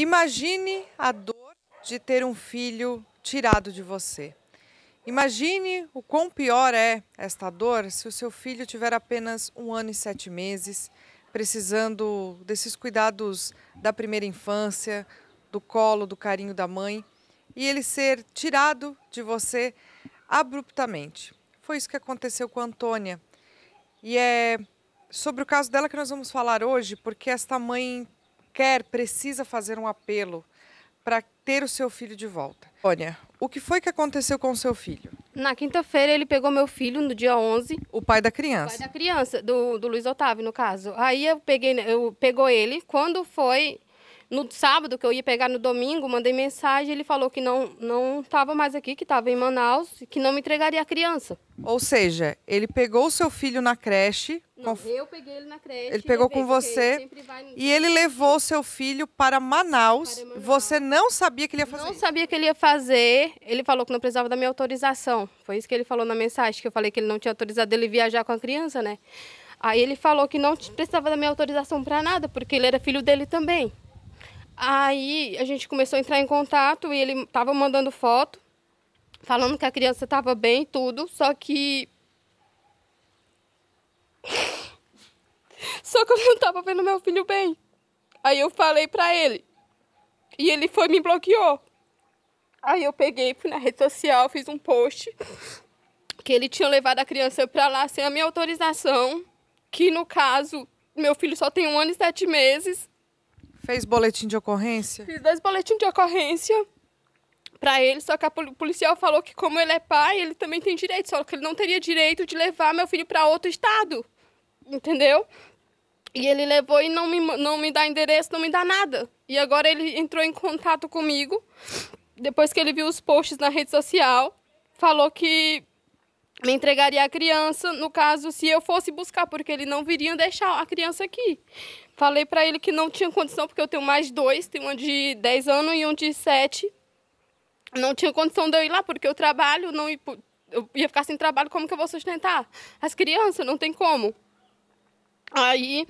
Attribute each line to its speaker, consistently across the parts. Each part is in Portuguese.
Speaker 1: Imagine a dor de ter um filho tirado de você. Imagine o quão pior é esta dor se o seu filho tiver apenas um ano e sete meses, precisando desses cuidados da primeira infância, do colo, do carinho da mãe, e ele ser tirado de você abruptamente. Foi isso que aconteceu com a Antônia. E é sobre o caso dela que nós vamos falar hoje, porque esta mãe quer, precisa fazer um apelo para ter o seu filho de volta. Olha, o que foi que aconteceu com o seu filho?
Speaker 2: Na quinta-feira ele pegou meu filho, no dia 11. O pai da criança? O pai da criança, do, do Luiz Otávio, no caso. Aí eu peguei, eu pegou ele. Quando foi no sábado, que eu ia pegar no domingo, mandei mensagem, ele falou que não não estava mais aqui, que estava em Manaus,
Speaker 1: que não me entregaria a criança. Ou seja, ele pegou o seu filho na creche. Não, Eu peguei ele na creche. Ele pegou com você. Ele vai... E ele levou o seu filho para Manaus. para Manaus. Você não sabia que ele ia fazer? Não sabia que ele ia fazer. Ele falou que não precisava da minha
Speaker 2: autorização. Foi isso que ele falou na mensagem, que eu falei que ele não tinha autorizado ele viajar com a criança, né? Aí ele falou que não precisava da minha autorização para nada, porque ele era filho dele também. Aí a gente começou a entrar em contato e ele estava mandando foto, falando que a criança estava bem e tudo, só que. só que eu não estava vendo meu filho bem. Aí eu falei para ele. E ele foi me bloqueou. Aí eu peguei, fui na rede social, fiz um post que ele tinha levado a criança para lá sem a minha autorização. Que no caso, meu filho só tem um ano e sete meses Fez boletim de ocorrência? Fiz dois boletins de ocorrência para ele, só que o policial falou que como ele é pai, ele também tem direito, só que ele não teria direito de levar meu filho para outro estado. Entendeu? E ele levou e não me, não me dá endereço, não me dá nada. E agora ele entrou em contato comigo, depois que ele viu os posts na rede social, falou que me entregaria a criança, no caso, se eu fosse buscar, porque ele não viria deixar a criança aqui. Falei para ele que não tinha condição, porque eu tenho mais dois, tem um de 10 anos e um de 7. Não tinha condição de eu ir lá, porque eu trabalho, não eu ia ficar sem trabalho, como que eu vou sustentar? As crianças, não tem como. Aí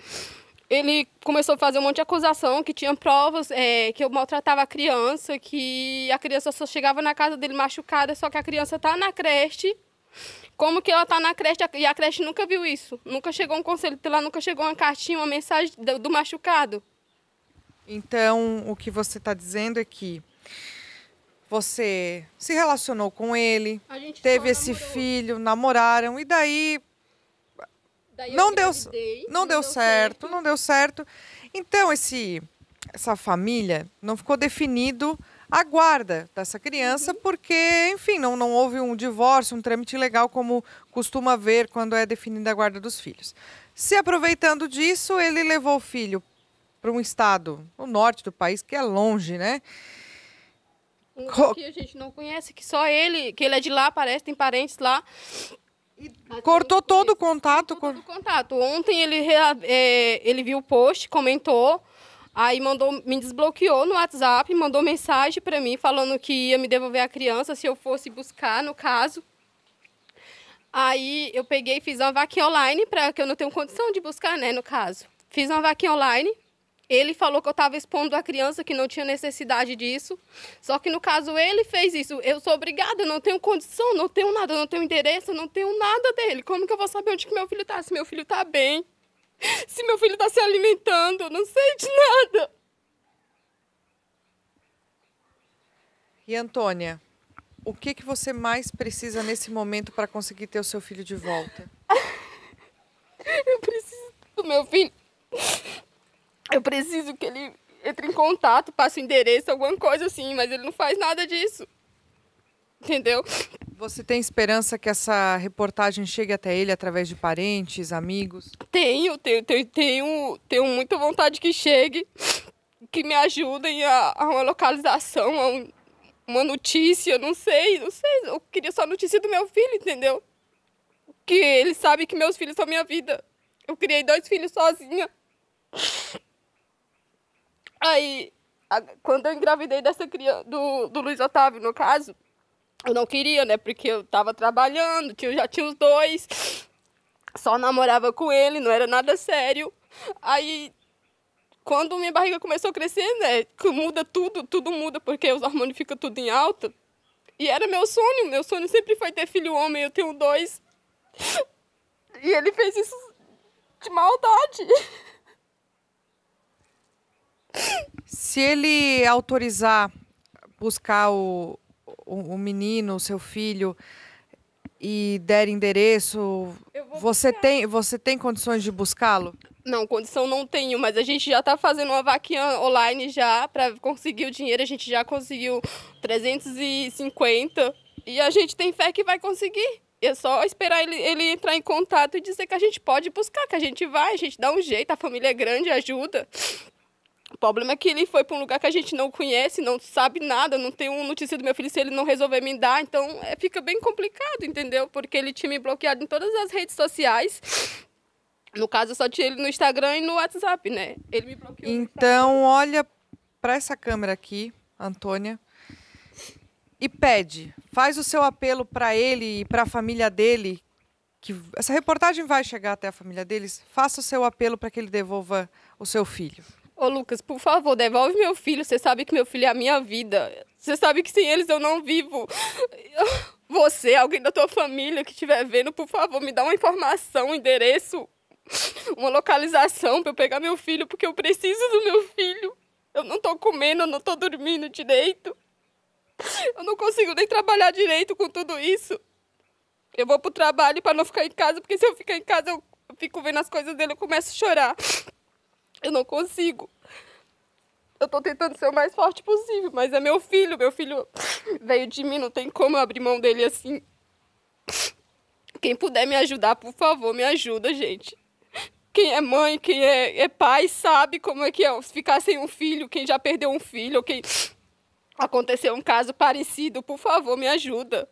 Speaker 2: ele começou a fazer um monte de acusação, que tinha provas, é, que eu maltratava a criança, que a criança só chegava na casa dele machucada, só que a criança tá na creche como que ela tá na creche e a creche nunca viu isso? Nunca chegou um conselho, lá nunca chegou uma cartinha, uma mensagem do, do machucado.
Speaker 1: Então, o que você está dizendo é que você se relacionou com ele, teve esse filho, namoraram e daí, daí não, deu, gravidei, não, não, deu, deu, certo, certo, não deu certo. Então esse essa família não ficou definido a guarda dessa criança, uhum. porque, enfim, não, não houve um divórcio, um trâmite legal como costuma haver quando é definida a guarda dos filhos. Se aproveitando disso, ele levou o filho para um estado, o no norte do país, que é longe, né? Um que a
Speaker 2: gente não conhece, que só ele, que ele é de lá, parece, tem parentes lá.
Speaker 1: cortou todo o
Speaker 2: contato. Cortou todo o contato. Ontem ele, é, ele viu o post, comentou, Aí mandou, me desbloqueou no WhatsApp, mandou mensagem para mim falando que ia me devolver a criança se eu fosse buscar, no caso. Aí eu peguei e fiz uma vaquinha online para que eu não tenho condição de buscar, né, no caso. Fiz uma vaquinha online. Ele falou que eu estava expondo a criança, que não tinha necessidade disso. Só que no caso ele fez isso. Eu sou obrigada, não tenho condição, não tenho nada, não tenho endereço, não tenho nada dele. Como que eu vou saber onde que meu filho está? Se meu filho está bem?
Speaker 1: se meu filho está se alimentando, eu não sei de nada. E Antônia, o que que você mais precisa nesse momento para conseguir ter o seu filho de volta? Eu preciso do meu filho. Eu preciso que ele entre em contato, passe
Speaker 2: o endereço, alguma coisa assim, mas ele não faz nada disso. Entendeu?
Speaker 1: Você tem esperança que essa reportagem chegue até ele através de parentes, amigos?
Speaker 2: Tenho, tenho, tenho, tenho, tenho muita vontade que chegue, que me ajudem a, a uma localização, a um, uma notícia, não sei, não sei. Eu queria só a notícia do meu filho, entendeu? Que ele sabe que meus filhos são minha vida. Eu criei dois filhos sozinha. Aí, a, quando eu engravidei dessa criança, do, do Luiz Otávio, no caso, eu não queria, né? Porque eu tava trabalhando, tio, já tinha os dois. Só namorava com ele, não era nada sério. Aí quando minha barriga começou a crescer, né, muda tudo, tudo muda, porque os hormônios ficam tudo em alta. E era meu sonho, meu sonho sempre foi ter filho homem, eu tenho dois. E ele fez isso de
Speaker 1: maldade. Se ele autorizar buscar o, o menino, o seu filho, e der endereço, você tem, você tem condições de buscá-lo?
Speaker 2: Não, condição não tenho, mas a gente já está fazendo uma vaquinha online já para conseguir o dinheiro. A gente já conseguiu 350 e a gente tem fé que vai conseguir. É só esperar ele, ele entrar em contato e dizer que a gente pode buscar, que a gente vai, a gente dá um jeito, a família é grande, ajuda. O problema é que ele foi para um lugar que a gente não conhece, não sabe nada, não tem uma notícia do meu filho se ele não resolver me dar. Então é, fica bem complicado, entendeu? Porque ele tinha me bloqueado em todas as redes sociais. No caso, eu só tinha ele no Instagram e no WhatsApp, né? Ele me
Speaker 1: bloqueou. Então, olha para essa câmera aqui, Antônia, e pede, faz o seu apelo para ele e para a família dele, que essa reportagem vai chegar até a família deles, faça o seu apelo para que ele devolva o seu filho.
Speaker 2: Ô, Lucas, por favor, devolve meu filho. Você sabe que meu filho é a minha vida. Você sabe que sem eles eu não vivo. Você, alguém da tua família que estiver vendo, por favor, me dá uma informação, um endereço, uma localização para eu pegar meu filho, porque eu preciso do meu filho. Eu não tô comendo, eu não tô dormindo direito. Eu não consigo nem trabalhar direito com tudo isso. Eu vou pro trabalho para não ficar em casa, porque se eu ficar em casa eu fico vendo as coisas dele, eu começo a chorar. Eu não consigo. Eu tô tentando ser o mais forte possível, mas é meu filho. Meu filho veio de mim, não tem como eu abrir mão dele assim. Quem puder me ajudar, por favor, me ajuda, gente. Quem é mãe, quem é, é pai, sabe como é que é ficar sem um filho, quem já perdeu um filho, quem aconteceu um caso parecido, por favor, me ajuda.